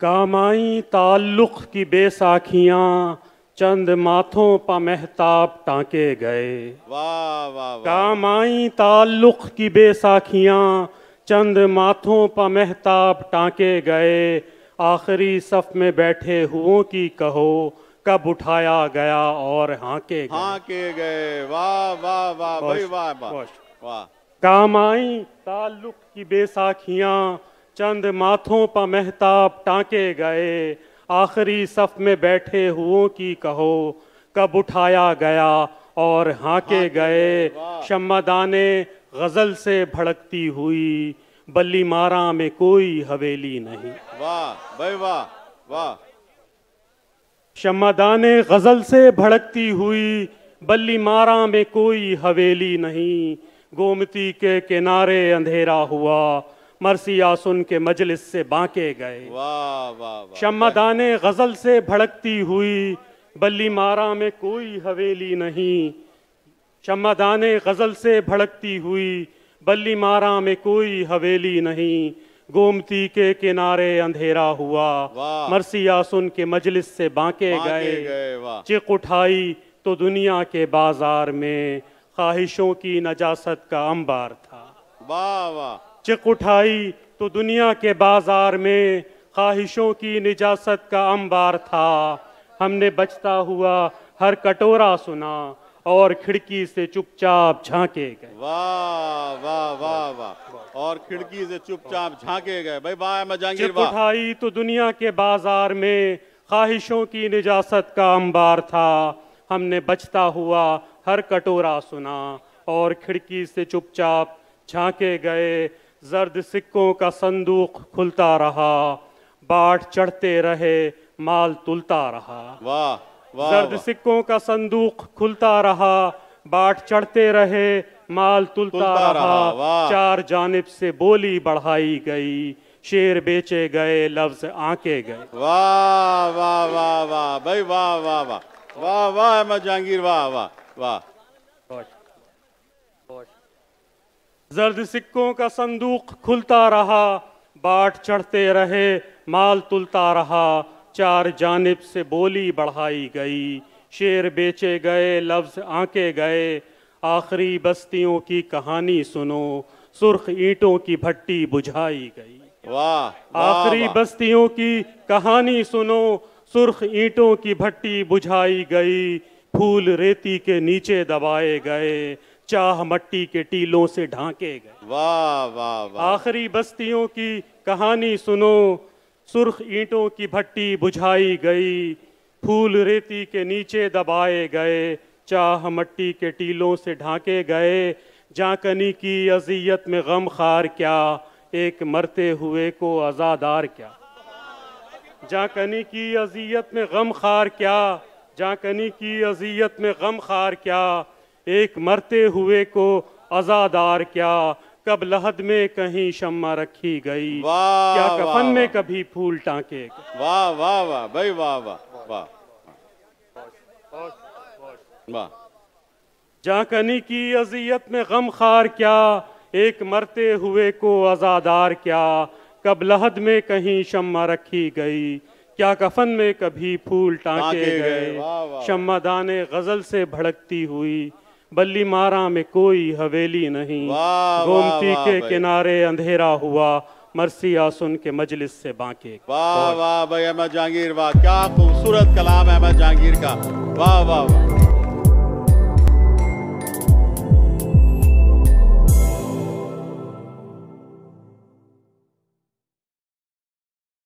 कामाई ताल्लुक़ की बेसाखियाँ चंद माथों पा महताब टाँके गए वाह वाह कामाई ताल्लुक़ की बेसाखियाँ चंद माथों पा महताब टाँके गए आखिरी सफ में बैठे हुओं की कहो कब उठाया गया और हाँके गए हाँके गए वाह वाह वाह वाह वाह वाह कामाई ताल्लुक़ की बेसाखियाँ चंद माथों पर महताब टाँके गए आखिरी सफ में बैठे हुओं की कहो कब उठाया गया और हाँके गए शम्मदाने गज़ल से भड़कती हुई बल्ली मारा में कोई हवेली नहीं वाह भाई वाह वाह शम्मदाने गज़ल से भड़कती हुई बल्ली मारा में कोई हवेली नहीं गोमती के किनारे अंधेरा हुआ मरसिया सुन के मजलिस से बांके गए शमदान गजल से भड़कती हुई बल्ली मारा में कोई हवेली नहीं शमदान गजल से भड़कती हुई बल्ली मारा में कोई हवेली नहीं गोमती के किनारे अंधेरा हुआ मरसी सुन के मजलिस से बांके, बांके गए चिक उठाई तो दुनिया के बाजार में ख्वाहिशों की नजासत का अंबार था वाह वाह चिक उठाई तो दुनिया के बाजार में ख्वाहिशों की निजात का अंबार था हमने बचता हुआ हर कटोरा सुना और खिड़की से चुपचाप झांके गए वाह वाह वाह वाह और खिड़की से चुपचाप झांके गए भाई वाह वाह उठाई तो दुनिया के बाजार में ख्वाहिशों की निजात का अंबार था हमने बचता हुआ हर कटोरा सुना और खिड़की से चुपचाप झांके गए जर्द सिक्कों का संदूक खुलता रहा बाट चढ़ते रहे माल तुलता रहा वाह वाह जर्द सिक्कों का संदूक खुलता रहा बाट चढ़ते रहे माल तुलता, तुलता रहा, रहा चार जानब से बोली बढ़ाई गई शेर बेचे गए लफ्ज आके गए वाह वाह वाह वाह भाई वाह वाह वाह वाह वाह वाह वाह वाह वाह वाह जर्द सिक्कों का संदूक खुलता रहा बाट चढ़ते रहे माल तुलता रहा चार जानब से बोली बढ़ाई गई शेर बेचे गए लफ्ज़ आंके गए आखिरी बस्तियों की कहानी सुनो सुर्ख ईंटों की भट्टी बुझाई गई वाह आखिरी बस्तियों की कहानी सुनो सुर्ख ईंटों की भट्टी बुझाई गई फूल रेती के नीचे दबाए गए चाह मट्टी के टीलों से ढांके गए वाह वाह वाह आखिरी बस्तियों की कहानी सुनो सुर्ख ईंटों की भट्टी बुझाई गई फूल रेती के नीचे दबाए गए चाह मट्टी के टीलों से ढांके गए जाकनी की अजियत में गम खार क्या एक मरते हुए को आज़ादार क्या जाकनी की अजियत में गम खार क्या जाकनी की अजियत में गम खार क्या एक मरते हुए को आजादार क्या कब लहद में कहीं शम्मा रखी गई क्या कफन में कभी फूल टाँके वाह वाह वाह भाई वाह वाह वाह वाह जाकनी की अजियत में गम खार क्या एक मरते हुए को आजादार क्या कब लहद में कहीं शम्मा रखी गई क्या कफन में कभी फूल टाके गए शम्मा दाने गजल से भड़कती हुई बल्ली मारा में कोई हवेली नहीं गोमती के किनारे अंधेरा हुआ मरसी आसुन के मजलिस से बांके वाह वाह भाई अहमद जहांगीर वाह क्या खूबसूरत कलाम अहमद जहांगीर का वाह वाह